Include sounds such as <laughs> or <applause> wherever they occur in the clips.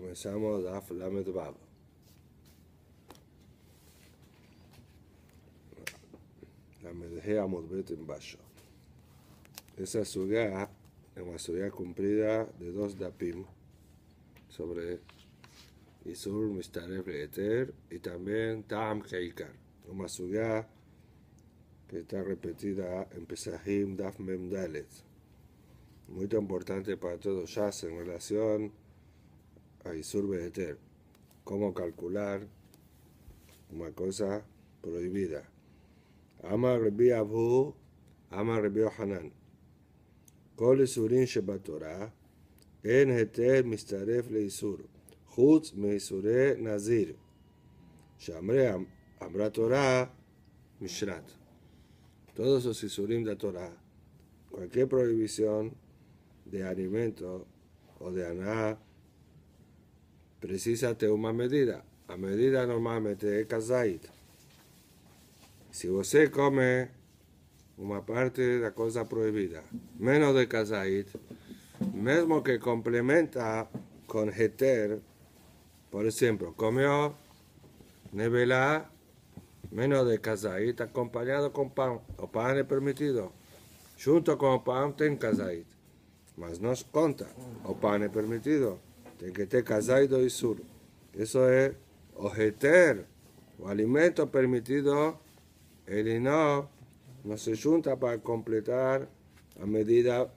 Comenzamos Daf Lamed Bab. Lamed He Mudbet en Basho. Esa suga es una suga cumplida de dos Dapim sobre Isur Mistarev Leeter y también Tam Keikar. Una suga que está repetida en Pesahim Daf Dalet. Muy importante para todos ya en relación a Isurbe este, ¿Cómo calcular una cosa prohibida? Ama Rebi Abu, Ama Rebi Ohanan. Kol Sheba Torah. En Eter Mistaref Le Isur, Hutz Me Isure Nazir. Shamre Amra Torah Mishrat. Todos los Isurim de Torah, cualquier prohibición de alimento o de aná, precisa una una medida. A medida normalmente es si Si usted come una parte de la cosa prohibida, menos de casait, mesmo que complementa con heter, por ejemplo, comió nevela, menos de casaíta, acompañado con pan. O pan es permitido. Junto con pan ten casaíta. Mas no conta. O pan es permitido. Este, que esté casado y sur. Eso es ojeter, o alimento permitido. El no, no se junta para completar a medida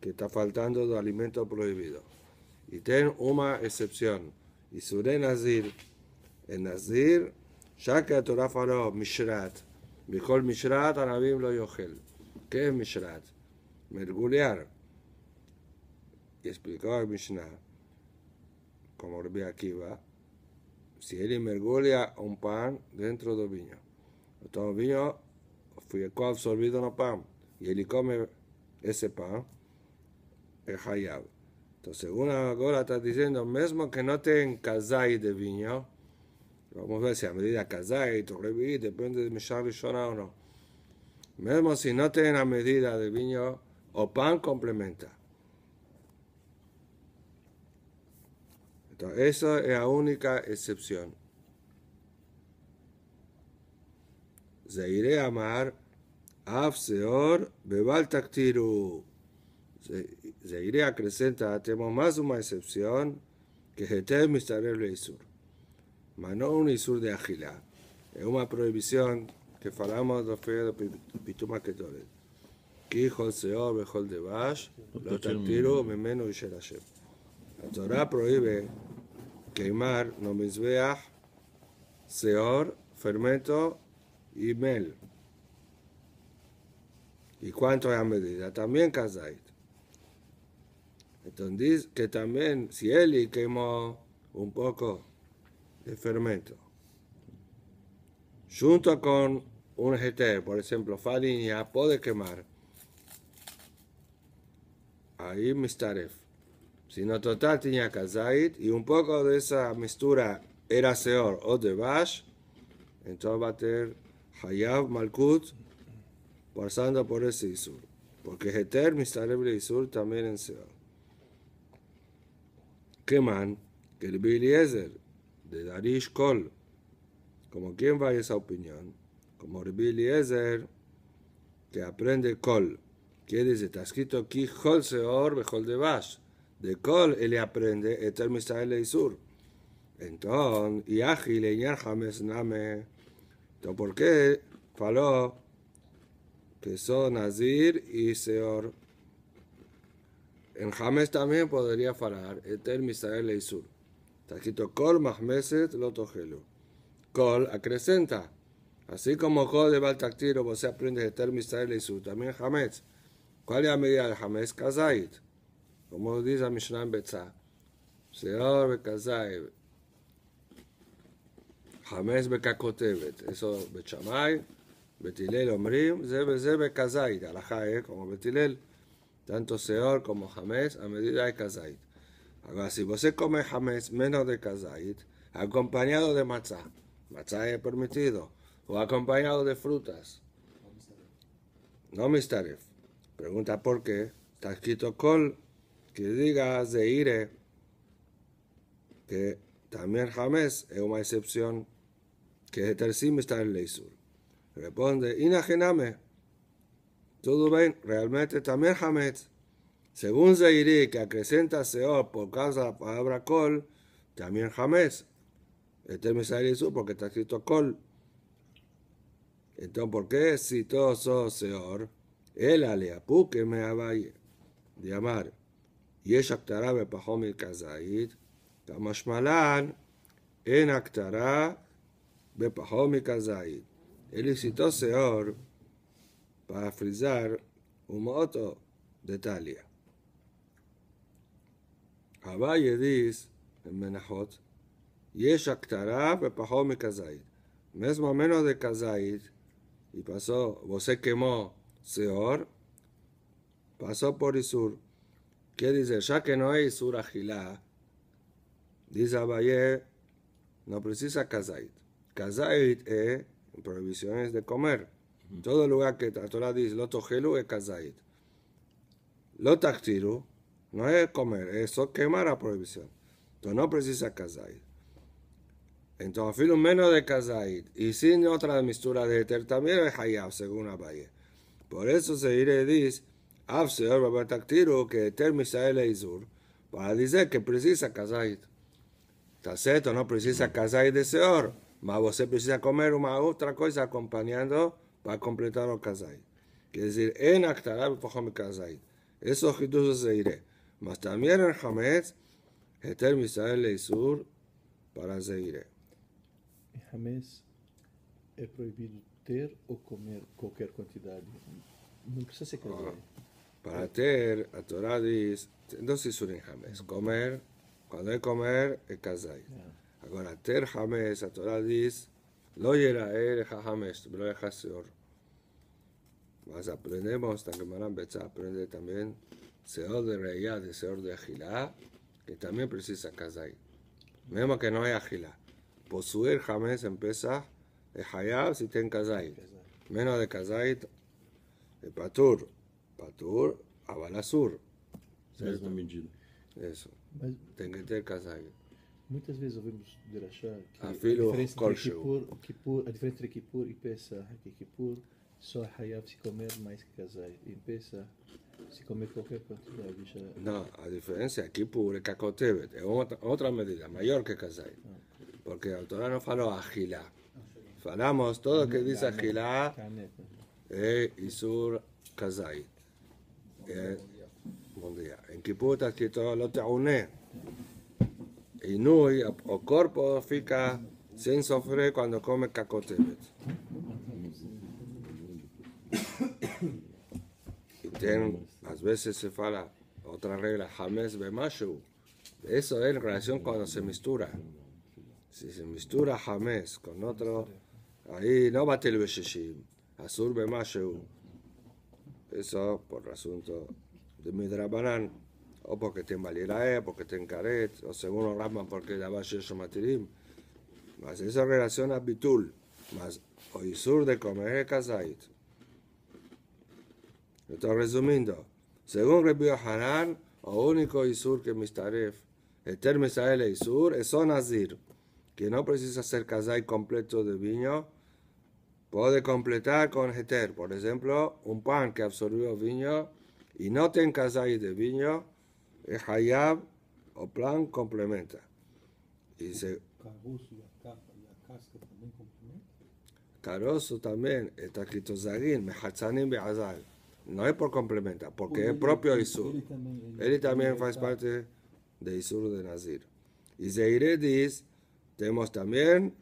que está faltando de alimento prohibido. Y ten una excepción. Y sobre Nazir, en Nazir, ya que Torah faró Mishrat, Bicol Mishrat, Biblia lo Yohel. ¿Qué es Mishrat? merguliar Y explicó el Mishnah como ve aquí va, si él mergolia un pan dentro del vino. Entonces el vino fue absorbido en el pan y él come ese pan, es hayab. Entonces, según ahora está diciendo, mesmo que no tenga kazai de vino, vamos a ver si a medida casáis, depende de mi Shona o no. Mismo si no tiene la medida de vino, o pan complementa. Esa es la única excepción. a amar, af seor, bebal taktiru. Zeire acrescenta, tenemos más una excepción, que se te le isur. Mas no un isur de agilá. Es una prohibición que falamos los fe de pituma que tole. Que seor, bejol de bash, lo taktiru, memenu y la Torah prohíbe quemar, no veas seor, fermento y mel. ¿Y cuánto es a medida? También kazait. Entonces, que también, si él quemó un poco de fermento, junto con un GT, por ejemplo, farina, puede quemar. Ahí mistaref sino total tenía kazait y un poco de esa mistura era seor o de bash, entonces va a tener hayab malkut pasando por ese isur, porque heter mistareble isur también en seor. Keman, que el Eliezer de Darish Kol, como quien va esa opinión, como el Eliezer que aprende Kol, que dice, está escrito aquí Kol Seor mejor de Bash de Col él aprende Eter Misael sur? Entonces, y ágil y James Name. Entonces, ¿por qué faló que son Nazir y Seor? En James también podría falar Eter Misael Isur. Está escrito Col Mahmeset Gelo. Col acrecenta. Así como Col de Baltactiro, vos aprendes Eter Misael sur, También James. ¿Cuál es la medida de James? Kazait como dice la Mishnah en Betzá, Seor Bekazai, Hames Bekakotevet, eso Bechamay, Betilel Omrim, Zebe zebe Bekazai, Al eh, como Betilel, tanto Seor como Hames, a medida de Kazait. Ahora, si você come Hames menos de Kazait, acompañado de matzah. Matzah es permitido, o acompañado de frutas, no mistaref. Pregunta por qué, está kol que diga Zeire que también James es una excepción que Etersim está en sur. Responde, Inajename, todo bien, realmente también Jamés. Según Zeire que acrecenta Seor por causa de la palabra col, también Jamés. Este mensaje porque está escrito col. Entonces, ¿por qué Si todo sos Seor? él alea que me Valle de amar. יש הקטרה בפחומית כזית, כמשמלן אין הקטרה בפחומית כזית. אליסיתו שיעור, פרפריזר ומאוטו דטליה. הווה ידיס מנחות, יש הקטרה בפחומית כזית. Mesmo menos זה כזית, y pasó, vosé quemó Seor, pasó ¿Qué dice? Ya que no hay gilá dice Abaye, no precisa kazait. Kazait es prohibiciones de comer. En Todo lugar que la dice, lo gelu es kazait. Lo no es comer, eso quemar la prohibición. Entonces no precisa kazait. Entonces, filo menos de kazait y sin otra mistura de éter también es hayab, según Abaye. Por eso se dice Afser, Rabataktiru, que é Termisael Eizur, para dizer que precisa casar. Tá certo? Não precisa casar de senhor, mas você precisa comer uma outra coisa acompanhando para completar o casar. Quer dizer, en aktarab pochom casar. Esse é o Hidush Zeire. Mas também em é Heter Misael Eizur para Zeire. Hametz é proibido ter ou comer qualquer quantidade. Não precisa ser casado. Para ter, a Torah dice, entonces es comer, cuando hay comer, es kazai. Ahora, ter jamés, a Torah dice, lo yera er james, lo yera Más aprendemos, también aprende también, seor de reía, de seor de agilá, que también precisa kazai. Mismo que no hay agilá. Posuer jamés, empieza, es hayab si ten kazai. Menos de kazai, es patur. Patur, Havana Sur. Certo? Mesma medida. Isso. Mas, Tem que ter casaio. Muitas vezes ouvimos de que a, a diferença entre Kipur, a diferença entre Kipur e Pesach é que Kipur só Hayab se comer mais que casaio. E em Pesach se comer qualquer quantidade. Já... Não, a diferença é Kipur é Kakotevet. É outra, outra medida, maior que casaio. Ah. Porque a Torá não falou Agilá. Falamos, todo que diz Agilá é Isur Kazai. en Kiputa, aquí que todo lo te une? Y no, el cuerpo fica sin sofrer cuando come cacote y ten, a veces se fala otra regla, jamés bemashu. Eso es en relación cuando se mistura. Si se mistura jamés con otro, ahí no va a azul bemashu. Eso por asunto de drabanán, o porque en o porque tiene Caret, o según los Raman, porque la Valle Matirim. Mas eso relaciona a Bitul, más sur de comer Kazait. Entonces, resumiendo. Según Rebio Harán, o único Isur que Mistaref, Eter Misael Isur, es Nazir, que no precisa ser Kazait completo de viño Puede completar con heter, por ejemplo, un pan que absorbió vino y no tiene encasáis de viño, es hayab o plan complementa. Y se, Caroso también está escrito Zagin, Beazal. No es por complementa, porque es propio Isur. Él también faz parte de Isur de Nazir. Y Zeire dice, tenemos también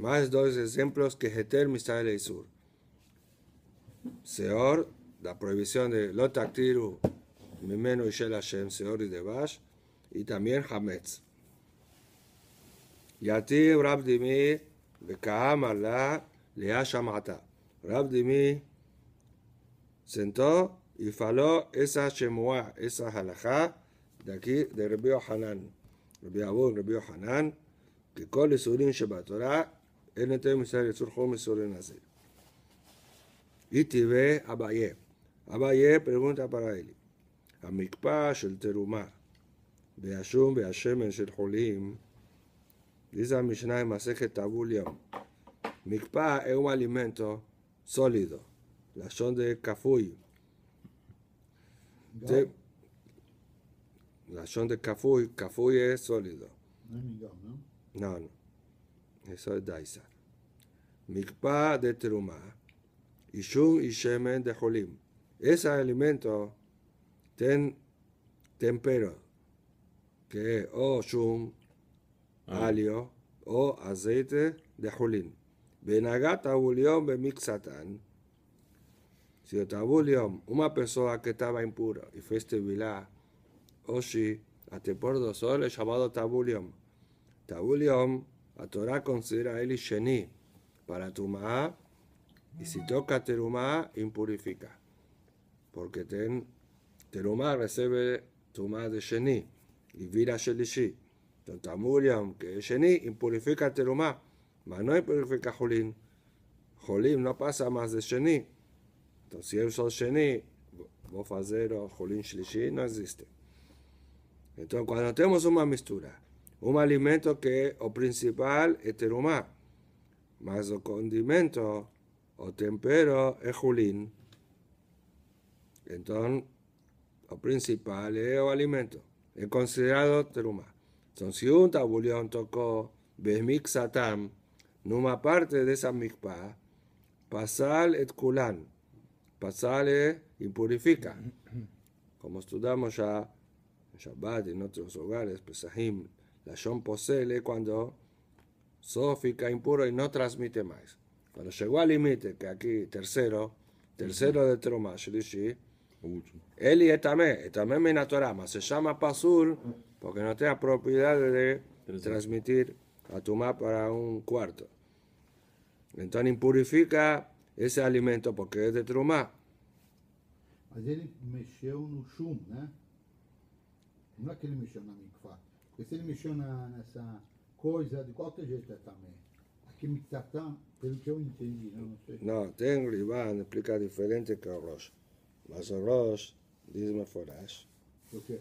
más dos ejemplos que Heter Misael y e Sur. Seor, la prohibición de Lotaktiru, Mimeno y Shel Hashem, Seor y Devash, y también Hametz. Yati Rabdimi, Bekaam le Lea Shamata. Rabdimi sentó y faló esa Shemua, esa halajá de aquí, de Rebio Hanan, Rebio Abun, Rebio Hanan, que Kol Isurim Shebatorah, אין יותר מוסר יצור חומר סורר נזיר. איטיבי אביה. אביה פרגונטה פראלי. המקפא של תרומה והשום והשמן של חולים, ליזה המשנה עם מסכת טבול יום. מקפא אהום אלימנטו סולידו. לשון זה כפוי. זה... לשון זה כפוי, כפוי סולידו. נמי גם, לא, לא. eso es Daisa. Mikpa de Teruma, Ishur y Shemen de Jolim. Ese alimento ten tempero. que o shum, ah. alio, o aceite de Jolim. Benagat Abulión miksatan. Si Otabulión, una persona que estaba impura y fue o Oshi, a por dos horas llamado Tabulión. Tabulión la Torah considera el Eli Sheni para Tumá y si toca Terumá, impurifica. Porque ten, Terumá recibe Tumá de Sheni y vira Shelishi. Tantamuriam, que es Sheni, impurifica Terumá, mas no impurifica Jolín. Jolín no pasa más de Sheni. Entonces, si él el Sheni, vos o Jolín Shelishi no existe. Entonces, cuando tenemos una mistura, un alimento que o principal es terumá, más o condimento o tempero es julín. Entonces, o principal es o alimento, es considerado terumá. Entonces, si un tabulión tocó besmixatam, numa parte de esa mikpa, pasal et culán. pasal es impurifica, como estudiamos ya en Shabbat y en otros hogares, pesahim, John posee posele cuando sofica impuro y no transmite más. Cuando llegó al límite, que aquí tercero, tercero de Truma, él Eli etame, etame minatorama, se llama Pasul porque no tiene propiedad de transmitir a Tumá para un cuarto. Entonces impurifica ese alimento porque es de Trumá. Mas ele mexeu ¿eh? no chum, né? ¿Cómo es que Porque se ele mexeu na, nessa coisa, de qualquer jeito é também. Aqui me Mixatã, pelo que eu entendi, não, né? não sei. Não, tem o Liban, explicar diferente que é o Rosh. Mas o Rosh diz Meforash. O quê?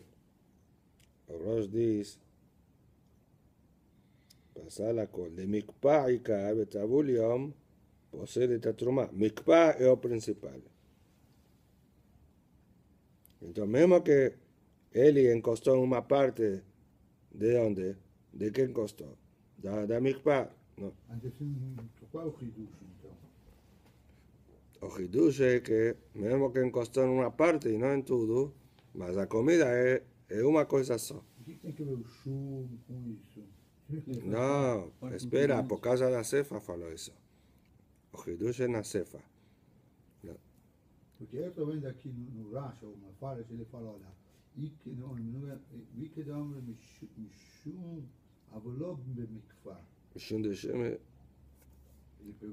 O Rosh diz. passar a cor de למקפע e ותעבול יום פוסל את התרומה, מקפע é o principal. Então, mesmo que ele encostou uma parte ¿De dónde? ¿De quién costó? Da, da mikpa. No. es el o entonces? El hidush es que mismo que costó en una parte y no en todo, mas la comida es, es una cosa só. ¿Qué tiene que ver el chum con eso? No, espera, por causa de la cefa faló eso. El hidush es la cefa. Porque eu estou aquí en no, o Racha, o Mafares, ele fala, olha, ייקד de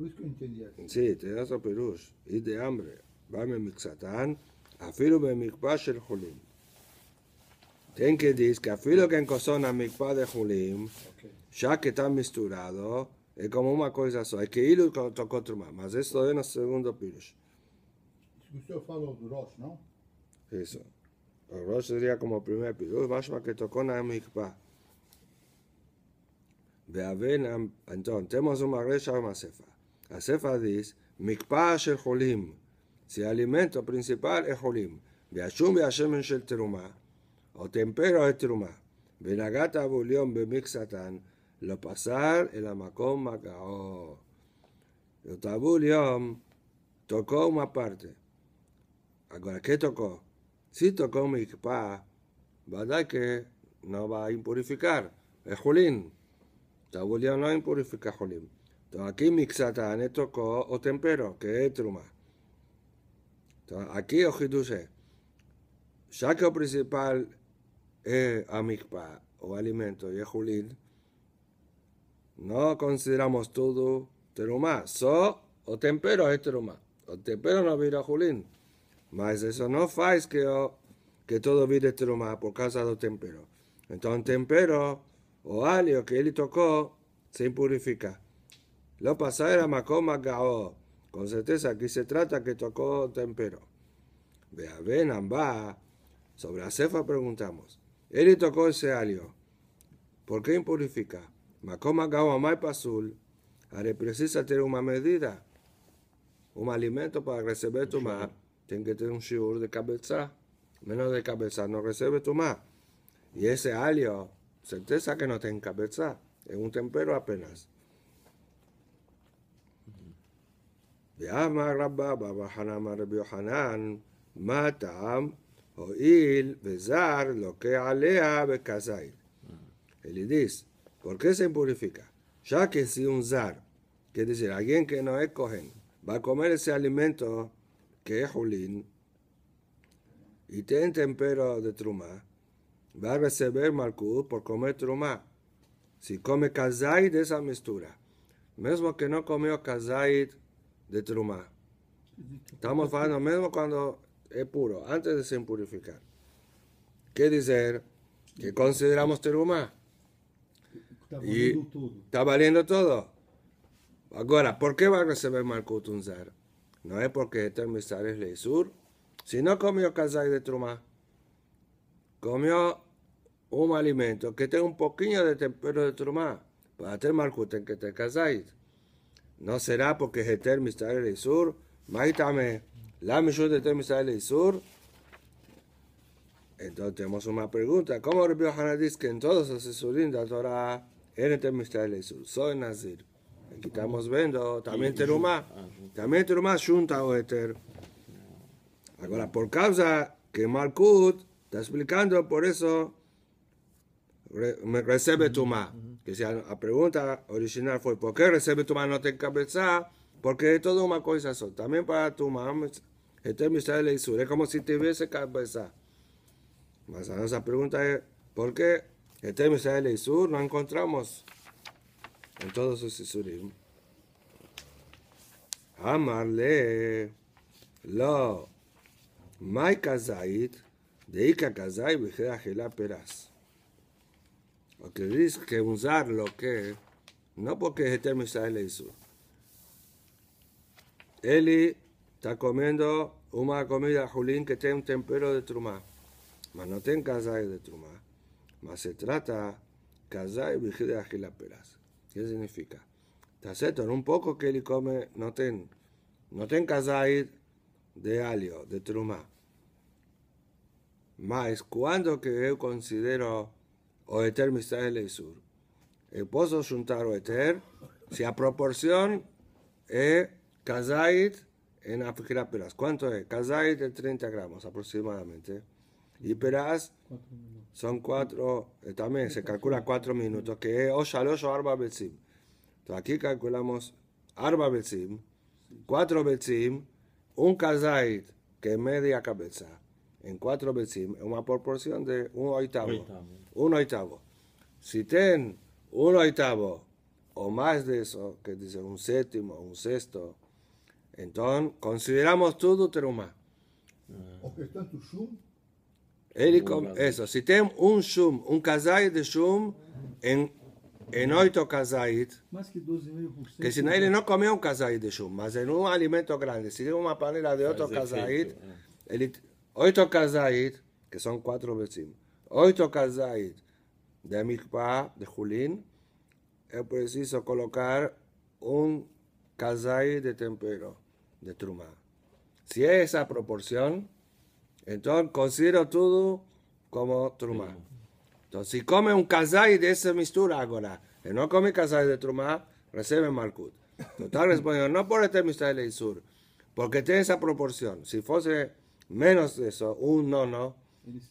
eu entendi assim. Sim, tem essa perus. E de hambre. Vai me mixatan. Afilo me mikpa shel chulim. Tem que dizer que afilo que encostou na mikpa de chulim, já que está misturado, é como uma coisa só. É que ele tocou trumar. Mas isso é no segundo pirus. Isso que o senhor falou do Rosh, não? eso. El rosh sería como primer pirush, más que tocó na mikpa. Ve avena, entonces, tenemos una resha o una sefa. La sefa dice, mikpa shel cholim. Si el alimento principal es cholim. Ve ashum ve ashemen shel teruma. O tempero es teruma. Ve nagata avulion be mixatan. Lo pasar el amakom magao. Lo tabulion tocó una parte. Ahora, ¿qué tocó? Si tocó mi kipá, ¿verdad que no va a impurificar? Es eh, Julín. Tabulia no impurifica Julín. Entonces aquí es tocó o tempero, que es truma. Entonces aquí ojiduse. Ya que el principal es amikpa o alimento y es Julín, no consideramos todo truma. so o tempero es truma. O tempero no vira Julín. Mas eso no faz que, oh, que todo vire truma por causa del tempero. Entonces, tempero o alio que él tocó se impurifica. Lo pasado era macoma gao. Oh, con certeza aquí se trata que tocó tempero. De va sobre la cefa preguntamos. Él tocó ese alio. ¿Por qué impurifica? Macoma gao oh, amai pasul. precisa tener una medida, un alimento para recibir tu mar. Tiene que tener un shigur de cabeza, menos de cabeza, no recibe tu más. Y ese alio, certeza que no tiene cabeza, es un tempero apenas. Ya matam, lo que dice, ¿por qué se purifica? Ya que si un zar, que decir, alguien que no es va a comer ese alimento que es Julín, y tiene tempero de truma va a recibir Malkut por comer truma Si come Kazait de esa mistura, mismo que no comió Kazait de truma Estamos hablando mismo cuando es puro, antes de ser purificar ¿Qué decir? Que consideramos Trumá. y está valiendo todo. Ahora, ¿por qué va a recibir marco un zar? No es porque este emisario es Leisur, sur, sino comió kazai de Trumá, comió un alimento que tenga un poquillo de tempero de Trumá, para pues tener malcuten que te casáis. No será porque es este ley sur, Maitame, la misión de este es ley sur. Entonces tenemos una pregunta. ¿Cómo Rebio janadis que en todos los Esurim de la Torah, en este es ley sur soy Nazir? Aquí estamos viendo, también Terumá, ah, también Terumá junta Eter Ahora, por causa que Malkut está explicando, por eso me recibe Tumá. Que si la pregunta original fue, ¿por qué recibe Tumá no te cabeza? Porque es todo una cosa eso También para Tumá, este misterio es como si tuviese cabeza. Mas esa pregunta es, ¿por qué este misterio sur no encontramos? en todos sus Isurim. Amarle, lo, May Kazait, de Ika Kazai, Vijera Peras. O que dice que usar lo que, no porque este eterno Israel le hizo. Eli está comiendo una comida Julín que tiene un tempero de Trumá, mas no tiene Kazai de Trumá, mas se trata Kazai, Vijera Peras. ¿Qué significa? en un poco que él come, no ten, no kazait de alio, de truma. Mas cuando que yo considero o eter ley sur, el juntar o eter, si a proporción es kazait en afgira peras. ¿Cuánto es? Kazait de 30 gramos aproximadamente. Y peras son cuatro, eh, también se calcula cuatro minutos, que es Oshalosh o Arba Betzim. Entonces aquí calculamos Arba Betzim, cuatro Betzim, un Kazait, que es media cabeza, en cuatro Betzim, es una proporción de un oitavo. Un oitavo. Si ten un oitavo o más de eso, que dice un séptimo, un sexto, entonces consideramos todo teruma. O tu Helicom, eso. Si tem un shum, un kazait de shum en em 8 que, que no él no comeu un kazait de shum, mas en un alimento grande. si tengo una panela de oito kazait, eh. ocho ele, que son cuatro vezes, ocho kazait de Mikpa, de julín es preciso colocar un kazait de tempero, de truma. si es essa proporción entonces considero todo como trumá. Entonces si come un kazai de esa mistura ahora, y no come kazai de trumá, recibe malkut. Total respondió, no por este mistura del sur, porque tiene esa proporción. Si fuese menos de eso, un nono,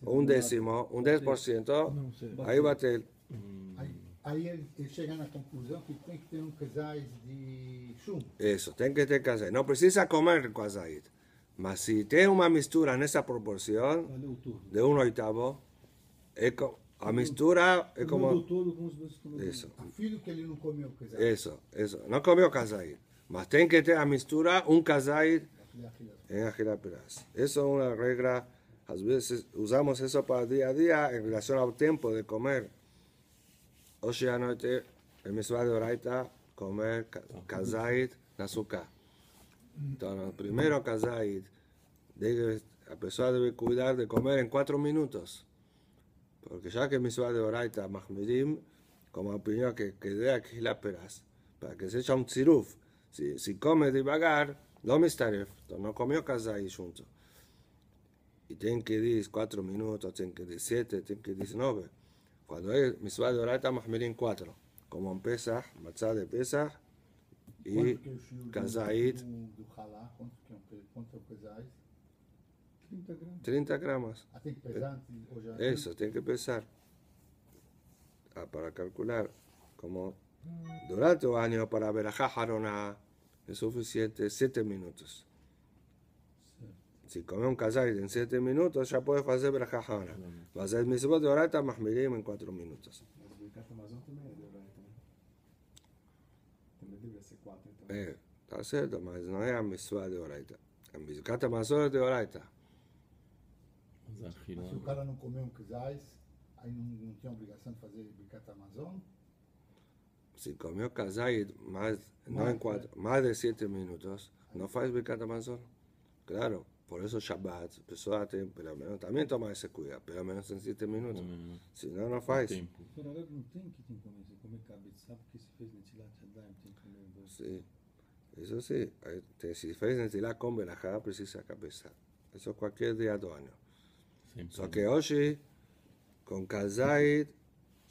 un décimo, un 10%, ahí va a tener. Mm. Ahí llegan a la conclusión que tiene que tener un kazai de shum. Eso, tiene que tener kazai. No precisa comer kazai. Mas si tiene una mezcla en esa proporción de un oitavo, es a mistura como. Eso. O filho que ele não Eso, Isso, isso. Mas tiene que tener a mistura, um en en ajilapiraz. Eso es una regla. A veces usamos eso para el día a día en relación al tiempo de comer. Hoy anoche en mi Missouri de Oraita, comer casaí en azúcar. Entonces, primero Kazait la persona debe cuidar de comer en cuatro minutos. Porque ya que suave de Oraita Mahmedim, como opinión que de aquí la peras, para que se echa un tziruf. Si, si come divagar, no me Entonces, no comió kazai junto. Y tiene que decir cuatro minutos, tiene que decir siete, tiene que decir nueve. Cuando es suave de Oraita Mahmedim, cuatro. Como en Pesach, matzah de Pesach, y Kazaid. 30 gramos, eso tiene que pesar Ah, para calcular. Como durante un año para ver a es suficiente 7 minutos. Si come un kazait en 7 minutos, ya puedes hacer verajajarona. Va a ser mismo de orata más en 4 minutos. É, tá certo, mas não é a mitzvah de oraita. É a mitzvah de de oraita. Mas se o cara não comeu um casais, aí não, não tem obrigação de fazer bicata amazon? Se comeu casais, mas não enquadra, é. mais de sete minutos, não faz bicata amazon. Claro, por isso Shabbat, a pessoa tem, pelo menos, também toma esse cuia, pelo menos em 7 minutos. Hum, Senão não faz. Tempo. Não tem que comer, se comer cabeça, porque se fez netilat, tem que comer. Sim. Eso sí, eh, si diferencian si la con verajá, precisa pues cabeza. Eso es cualquier día de año. So que hoy, con Kazait,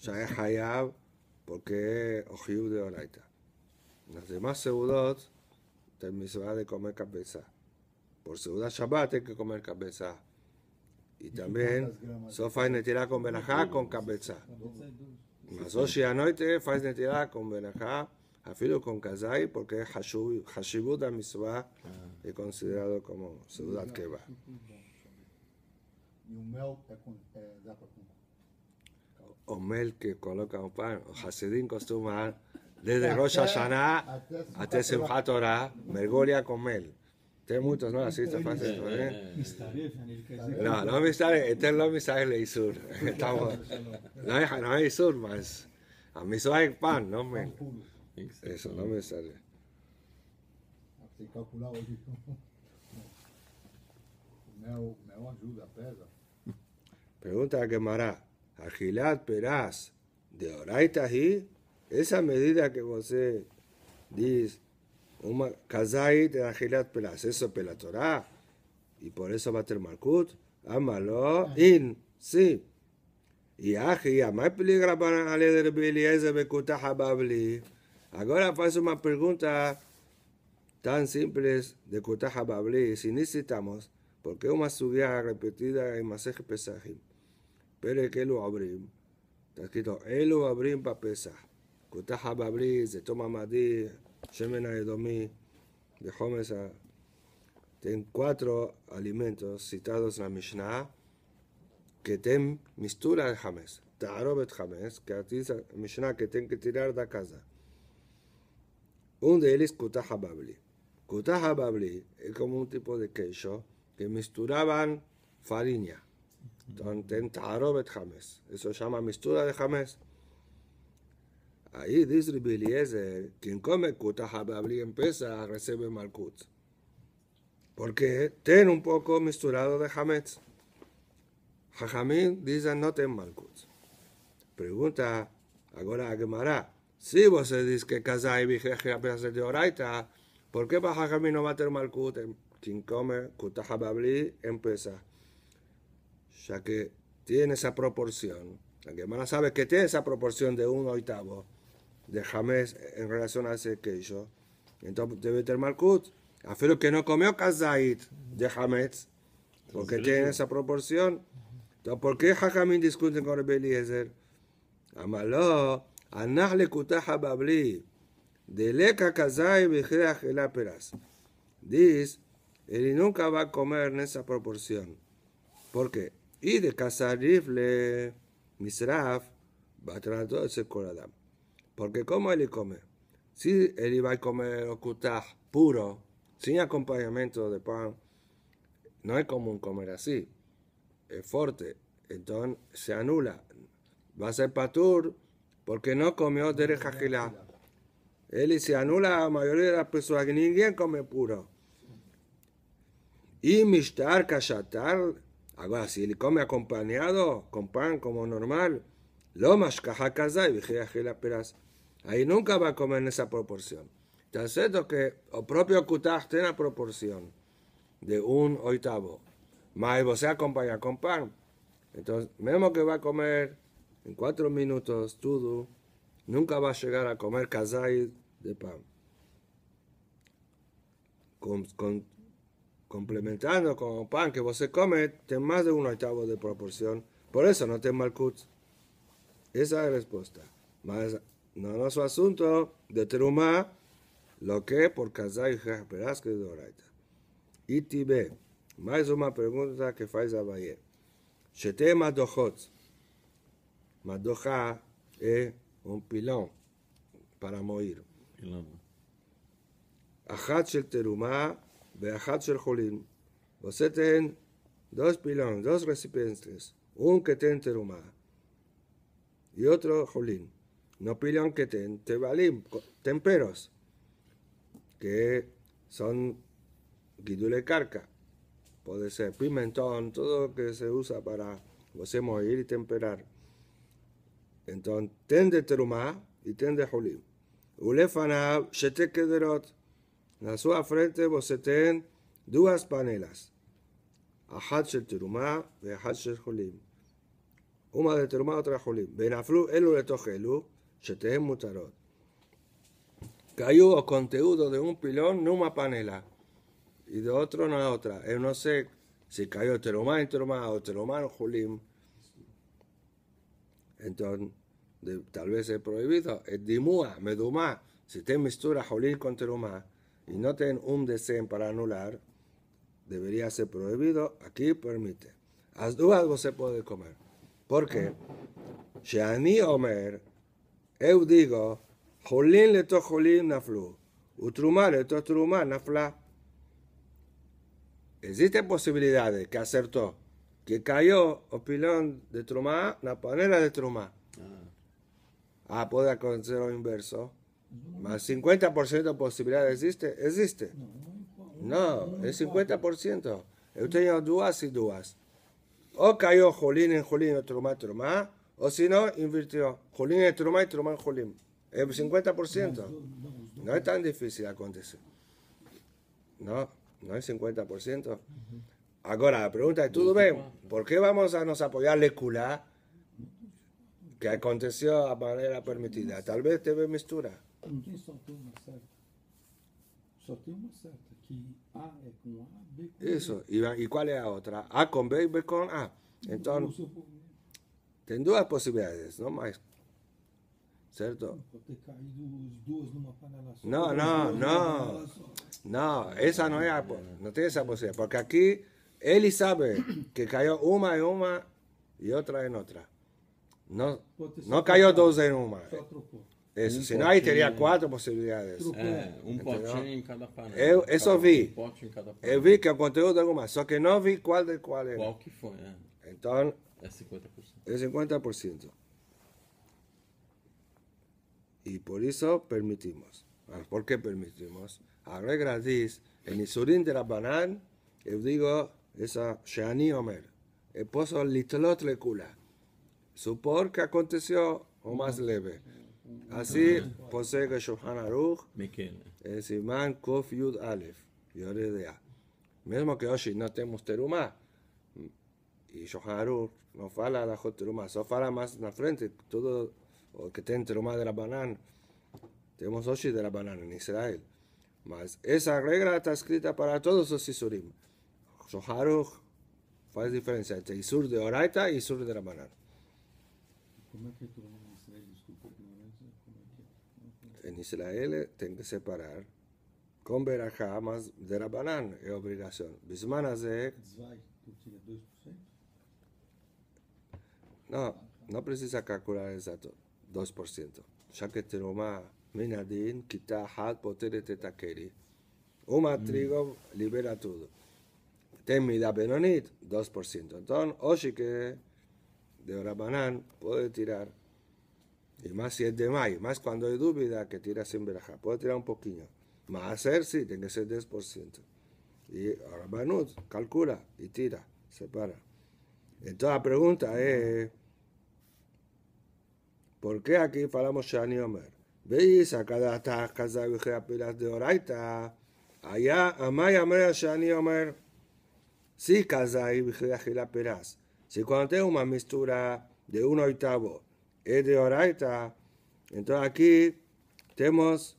ya es Hayab, porque es Ojiu de Oraita. Las demás seudot, también de comer cabeza. Por seudá Shabbat hay que comer cabeza. Y también, Sofa netirá con benajá con cabeza. mas hoy anoite, faz netirá con benajá afilo con kazai porque Hashibut misva ah. es considerado como ciudad que va. Y mel eh, que coloca un pan, o Hasidín costuma desde <laughs> Rosh hasta Simchat con mel. muchos, ¿no? Así está fácil, ¿eh? eh, ¿no? No, no me no me no no A no, no, pan, no mel. Eso no me sale. Así calculado calcular <laughs> ayuda, pesa. Pregunta a Gemara. Agilat Peraz de Oraitahi, esa medida que vosé eh, dice uma casai de agilad Peraz, eso pela Torá, y por eso va a ter Malkut, amalo, in, sí. Y Aji, amai peligro para Ale de Rebeli, ese babli. Ahora paso una pregunta tan simple de Kutaha Babli. Si necesitamos, ¿por qué una subida repetida en Maseje Pesajim? Pero que lo abrim. Está escrito, lo abrim para Pesaj. Kutaha Babri, de toma Madi, Shemena Edomi, de Homesa. Ten cuatro alimentos citados en la Mishnah que ten mistura de Hames. Tarobet Hames, que a Mishnah que ten que tirar de casa. Un de ellos es Kutaha Babli. Kutaha Babli es como un um tipo de queso que misturaban farina. Entonces, James. Eso se llama mistura de jamés. Ahí dice que quien come Kutaha Babli empieza a recibir Malkut. Porque ten un um poco misturado de jamés. Jajamín dice no ten Malkut. Pregunta ahora a Gemara. Si vos decís que Kazai Vijeje Apiase de Oraita. ¿Por qué para no va a tener Malkut? Quien come babli empieza. Ya que tiene esa proporción. La hermana sabe que tiene esa proporción de un octavo de Hametz en relación a ese yo Entonces debe tener Malkut. Afero que no comió Kazait de Hametz, porque tiene esa proporción. Entonces, ¿por qué Jajamín discute con el Beliezer? Amaló. Anah lekutaha babli. Deleka kazai el aperas. Dice, él nunca va a comer en esa proporción. ¿Por qué? y de le misraf, todo ese coradam. Porque, ¿cómo él come? Si él iba a comer ocultaj puro, sin acompañamiento de pan, no es común comer así. Es fuerte. Entonces se anula. Va a ser patur porque no comió derecha Él dice, se anula la mayoría de las personas, que nadie come puro. Y Mishtar Kashatar, ahora si él come acompañado con pan como normal, lo más caja y pero Ahí nunca va a comer en esa proporción. Tan cierto que el propio Kutaj tiene la proporción de un oitavo. Más vos se acompaña con pan. Entonces, mismo que va a comer en cuatro minutos todo, nunca va a llegar a comer kazai de pan. complementando con el pan que vos come, tiene más de un octavo de proporción. Por eso no te malcut. Esa es la respuesta. Mas no nuestro asunto de Terumá, lo que por kazai que de Oraita. Y Tibé, más una pregunta que faz a Valle. dos Dochot. Madoja es un pilón para morir. Ajat terumá, shel jolín. Você tiene dos pilones, dos recipientes. Un que tiene terumá y otro jolín. No pilón que tiene temperos, que son guidule carca. Puede ser pimentón, todo lo que se usa para você morir y temperar. Entonces, ten de Terumá y ten de Julim. Ulefanab, Shete En su frente, vos tenés dos panelas. Ahad teruma y Ahad Una de Terumá y otra de Julim. Benaflu, elu le tojelu, Shete Mutarot. Cayó el contenido de un pilón en una panela. Y de otro en otra. Yo eh, no sé si cayó Terumá en Terumá o Terumá en Julim entonces tal vez es prohibido. Es dimua, medumá. Si te mistura jolín con trumá y no ten un deseo para anular, debería ser prohibido. Aquí permite. Haz algo se puede comer. Porque qué? ni Omer, eu digo, jolín le to jolín naflu, utrumá le to trumá nafla. Existe posibilidades que acertó que cayó el pilón de Trumá, la panela de Trumá. Ah, ah puede acontecer lo inverso. Más 50% de posibilidad existe, existe. No, es 50%. Yo tengo dudas y dudas O cayó Jolín en Jolín, Trumá, Trumá, o si no, invirtió. Jolín en Trumá y Trumá en Jolín. Es 50%. No es tan difícil acontecer. No, no es 50%. Ahora, la pregunta es, ¿todo ves? por qué vamos a nos apoyar la Leculá, que aconteció a manera permitida? Tal vez te ve só Eso. ¿Y cuál Só la otra? certa, que A con A, B y B. con a Entonces. A dos B y B con A. Entonces... dos posibilidades, ¿no? ¿cierto? No, no, no, no, esa no es, no tiene esa posibilidad, porque aquí él sabe que cayó una en una y otra en otra. No, no cayó dos en una. Eso, si no, ahí tenía cuatro posibilidades. Eh, un um en cada panela. Eh, eso vi. Um cada vi eh, que é o conteúdo alguma, só que no vi qual de cuál era. Qual que fue, Entonces Então. 50%. É 50%. E por eso permitimos. Ah, por qué permitimos? A regra diz: em Isurim de banana, eu digo esa Shani Omer, pozo litlot kula supor que aconteció o más leve. Así posee Shohan Aruch, Es imán Kof Yud Aleph, A. Mesmo que hoy no tenemos teruma y Shohan Aruch no fala la terumá, solo fala más en la frente, todo o que ten teruma de la banana. Tenemos hoy de la banana en Israel. Mas esa regla está escrita para todos los Isurim so ¿cuál es la diferencia entre Isur de Oraita y e sur de Rabanán? En Israel tiene que separar con Berajá de Rabanán, es obligación. Bismanas zeh. No, no precisa calcular exacto, 2%. Ya que Terumá, Minadin, quita Had, Potere, tetaqueri. Uma mm. trigo libera todo ten mida benonit, 2%. Entonces, oye que de Orabanán puede tirar, y más si es de mayo, más cuando hay duda que tira sin verajá, puede tirar un poquillo. Más hacer sí, tiene que ser 10%. Y Orabanut calcula y tira, separa. Entonces la pregunta es, ¿por qué aquí falamos Shani Omer? ¿Veis Acá cada estas casa de oraita? Allá, a Maya Shani Omer. Sí, Kazai, Vigila Peraz. Si cuando tengo una mistura de un oitavo es de Oraita, entonces aquí tenemos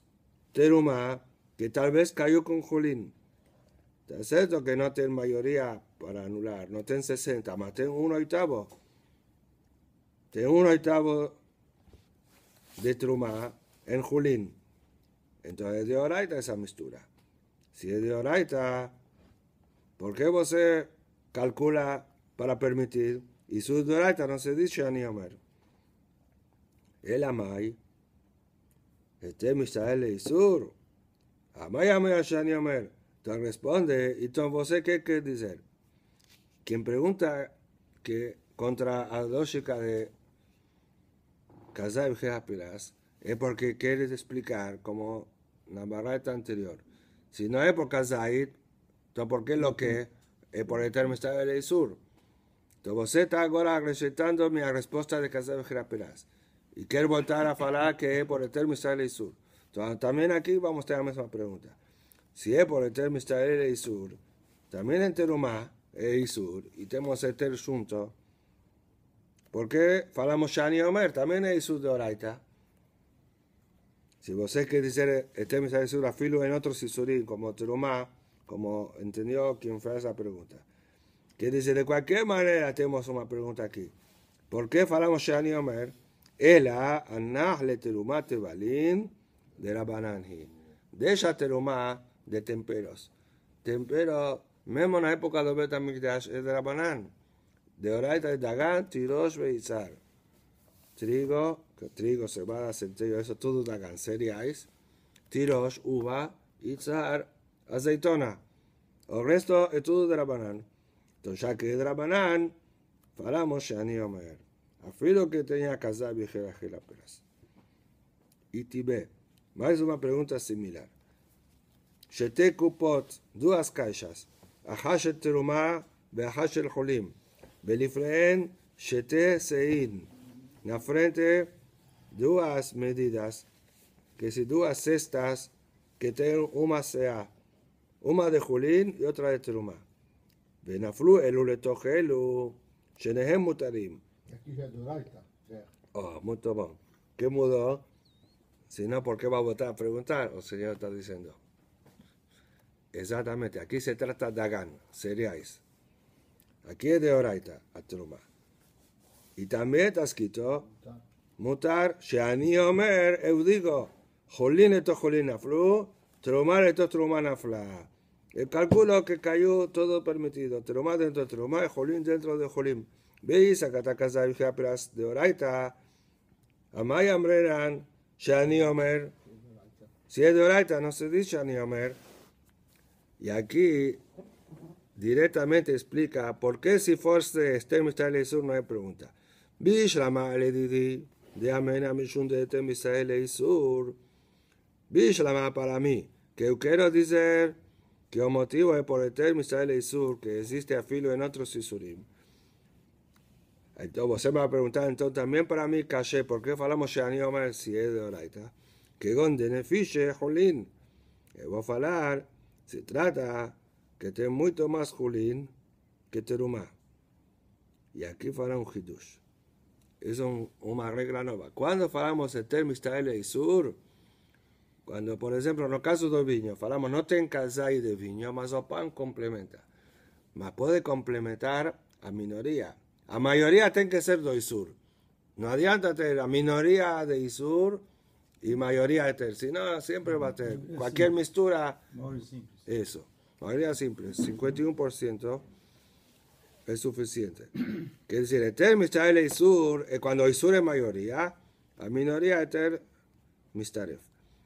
Teruma que tal vez cayó con Julín. Es cierto que no tiene mayoría para anular, no tiene 60, más tengo un oitavo. Tengo un oitavo de Teruma en Julín. Entonces es de Oraita esa mistura. Si es de Oraita, porque você calcula para permitir Y su suduraita no se dice Shani Omer. Ela Este Misael y Isur. Amai amai Shani Omer. Entonces responde, Entonces, você qué quiere decir? Quien pregunta que contra la lógica de Kazai Pilas es porque quiere explicar como la barra anterior. Si no es por Kazai, entonces, ¿por qué lo que? es por el término está del sur. Entonces, usted está ahora recetando mi respuesta de casa de Y quiero volver a hablar que es por el término está del sur. Entonces, también aquí vamos a tener la misma pregunta. Si es por el término está del sur, también en Terumá, el sur, y tenemos el ter junto. qué? falamos Shani Omer, también el sur de Oraita. Si usted quiere decir el de está del sur, afilo en otros isurín, como Terumá, como entendió quien fue esa pregunta. Que dice, de cualquier manera tenemos una pregunta aquí. ¿Por qué falamos Shani Omer? Ela anah le terumá tebalín de la bananji. De ella terumá de temperos. Temperos, mismo en la época de Betamigdash, es de la banan. De Oraita de Dagán, Tirosh Beizar. Trigo, trigo, cebada, centello, eso todo Dagán, cereales. Tirosh, uva, Izar, aceitona. El resto es todo de Rabanán. Entonces, ya que es de Rabanán, falamos Shani Omer. Afilo que tenía casa vieja la peras. Y Tibé. Más una pregunta similar. Shete cupot, dos caixas. Ajá shel teruma, veajá shel jolim. Belifreen, shete sein. Na frente, dos medidas, que si dos cestas, que tengan una sea. Una de Julín y otra de Terumá. ונפלו אלו לתוך אלו, שניהם מותרים. Oh, muy bien. ¿Qué mudó? Si no, ¿por qué va a votar a preguntar? O señor está diciendo. Exactamente, aquí se trata de Agán, seríais. Aquí es de Oraita, truma. Y también te has escrito, Mutar, Shani Omer, Eudigo, Jolín eto Julín aflu, Trumar eto truma afla. El eh, cálculo que cayó todo permitido. Terumá dentro de Terumá, Jolín dentro de Jolín. Veis, Akatakaza casa de Oraita. Amaya Amreran, Shani Omer. Si es de Oraita, no se dice Shani Omer. Y aquí directamente explica por qué si fuese y este Isur no hay pregunta. Bishlama le didi, de amena mishun de y Isur. Bishlama para mí, que yo quiero decir que motivo es por el término Israel y que existe a filo en otros Isurim. Entonces, se me va a preguntar entonces también para mí, Caché, ¿por qué falamos Shani Omer si es de Oraita? Que donde nefiche, Julín. Eh, voy a hablar. se trata que ten mucho más Julín que Terumá. Y aquí fará un hidush. Es una regla nueva. Cuando falamos el termo Israel y Sur, cuando, por ejemplo, en los caso del vino, falamos no te casai de viño, mas o pan complementa. Mas puede complementar a minoría. A mayoría tiene que ser do Isur. No adianta tener a minoría de Isur y mayoría de Ter. Si no, siempre va a tener cualquier mistura. Eso. Mayoría simple, 51% es suficiente. <clears throat> Quiere decir, Eter y Isur, eh, cuando Isur es mayoría, a minoría Eter Mistaref.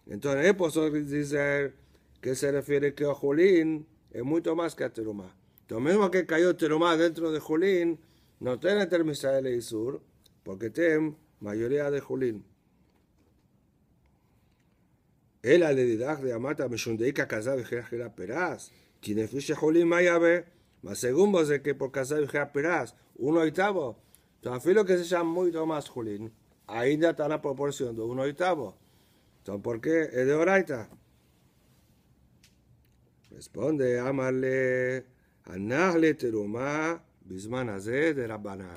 Entonces eh, pues, él puede decir que se refiere que a Julín es mucho más que a Terumá. Lo mismo que cayó Terumá dentro de Julín, no tiene termisa ley sur, porque tiene mayoría de Julín. El ley de Amata Mishundeika Kazab Jera Peraz, Tinefiche Julín Mayabe, más según vos de que por Kazab Jera Peraz, un octavo, lo que se llama mucho más Julín, ahí ya está la proporción de un octavo. Entonces, por qué? ¿Es de Oraita? Responde, amale, anahle teruma, bismanazé de la banana.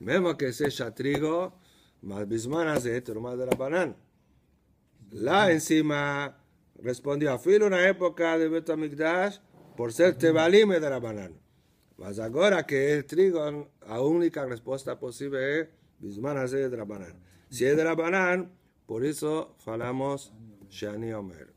Mismo que sea trigo, más bismanazé teruma de la banana. La encima respondió, filo una época de Betamigdash por ser tebalime de la banana. Mas ahora que es trigo, la única respuesta posible es bismanazé de banana. Si es de la banana por eso falamos Shani Omer.